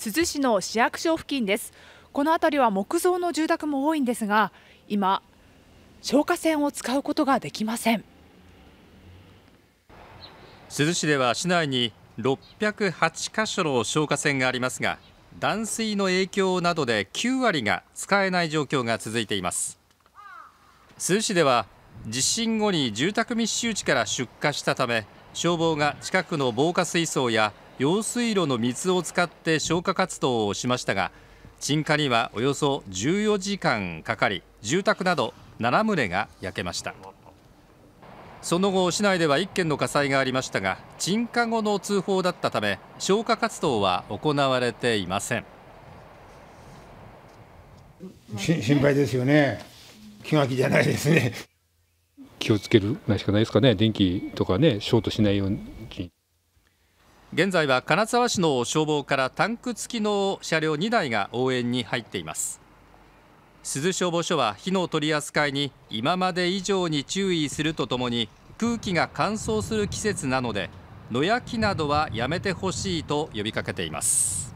珠洲市の市役所付近ですこの辺りは木造の住宅も多いんですが今消火栓を使うことができません珠洲市では市内に608箇所の消火栓がありますが断水の影響などで9割が使えない状況が続いています珠洲市では地震後に住宅密集地から出火したため消防が近くの防火水槽や用水路の水を使って消火活動をしましたが鎮火にはおよそ14時間かかり住宅など7棟が焼けましたその後市内では1件の火災がありましたが鎮火後の通報だったため消火活動は行われていません心配ですよね気が気じゃないですね気をつけるなしかないですかね電気とかねショートしないように現在は金沢市の消防からタンク付きの車両2台が応援に入っています鈴消防署は火の取り扱いに今まで以上に注意するとともに空気が乾燥する季節なので野焼きなどはやめてほしいと呼びかけています